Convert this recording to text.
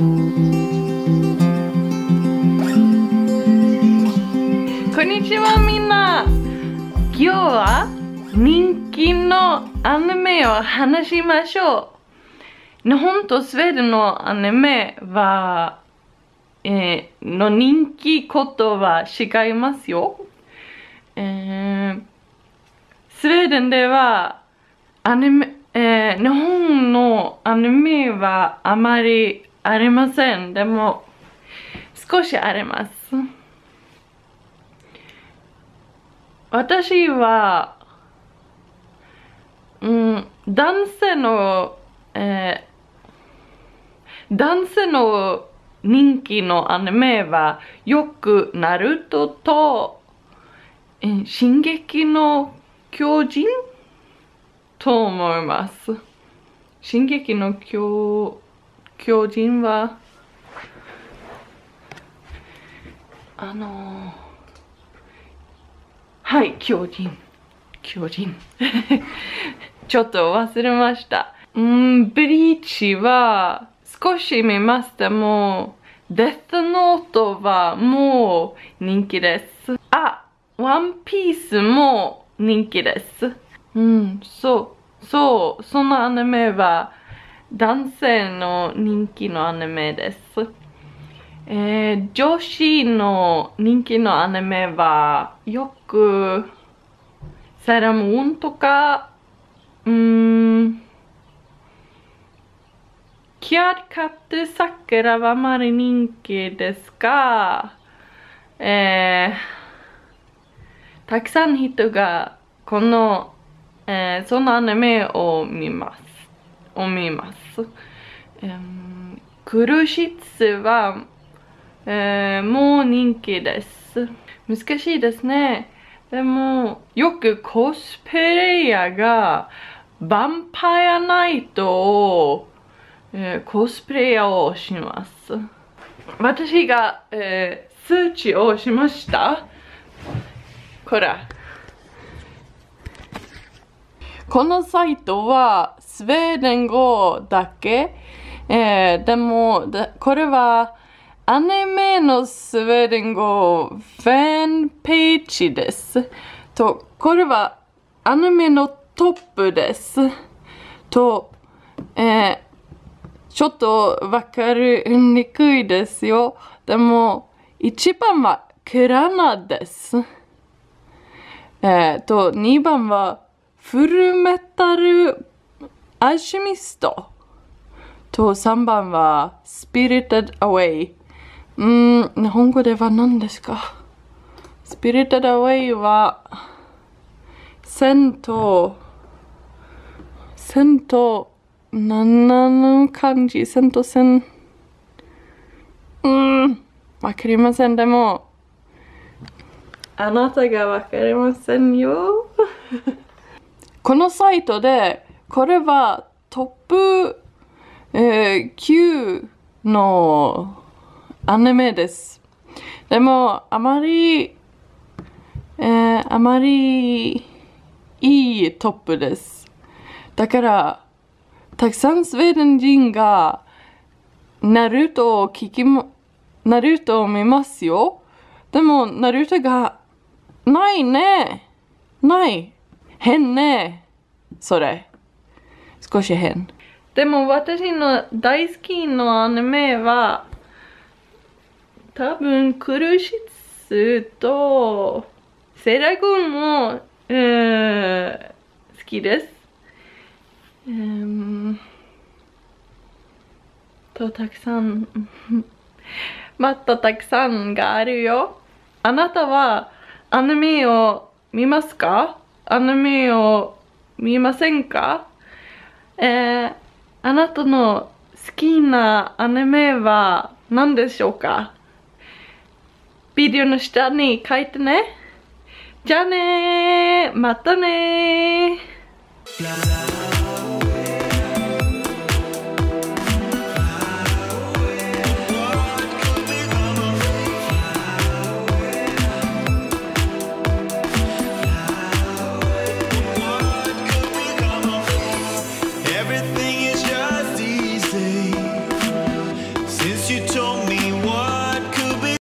こんにちはみんな今日は人気のアニメを話しましょう日本とスウェーデンのアニメは、えー、の人気ことは違いますよ、えー、スウェーデンではアニメ、えー、日本のアニメはあまりありませんでも少しあります私は、うん、男性の、えー、男性の人気のアニメはよくナルトと、え進撃の巨人と思います。進撃の巨人巨人はあのー、はい巨人巨人 ちょっと忘れましたうんブリーチは少し見ましたもうデスノートはもう人気ですあワンピースも人気ですうんそうそうそのアニメは男性の人気のアニメです。えー、女子の人気のアニメはよくセラムーンとか、うん、キアルカってラはあまり人気ですが、えー、たくさん人がこの、えー、そのアニメを見ます。思います、えー、シーツは、えー、もう人気です難しいですねでもよくコスプレイヤーがヴァンパイアナイトを、えー、コスプレイヤーをします私が、えー、数値をしましたこらこのサイトはスウェーデン語だけ、えー、でもこれはアニメのスウェーデン語ファンページです。と、これはアニメのトップです。と、えー、ちょっとわかりにくいですよ。でも、一番はクラナです。えー、と、2番はフルメタルアルシミスト。と、3番は、spirited away。うん、日本語では何ですか ?spirited away は、湯と、千何なの漢字、銭湯銭うん、わかりません。でも、あなたがわかりませんよ。このサイトで、これはトップ、えー、9のアニメです。でも、あまり、えー、あまりいいトップです。だから、たくさんスウェーデン人が、ナルトを聞きも、ナルトを見ますよ。でも、ナルトが、ないね。ない。変ね。それ。少し変でも私の大好きなアニメは多分クルシツとセラゴンも好きです、うん、とたくさんまた たくさんがあるよあなたはアニメを見ますかアニメを見ませんかえー、あなたの好きなアニメは何でしょうかビデオの下に書いてね。じゃあねまたね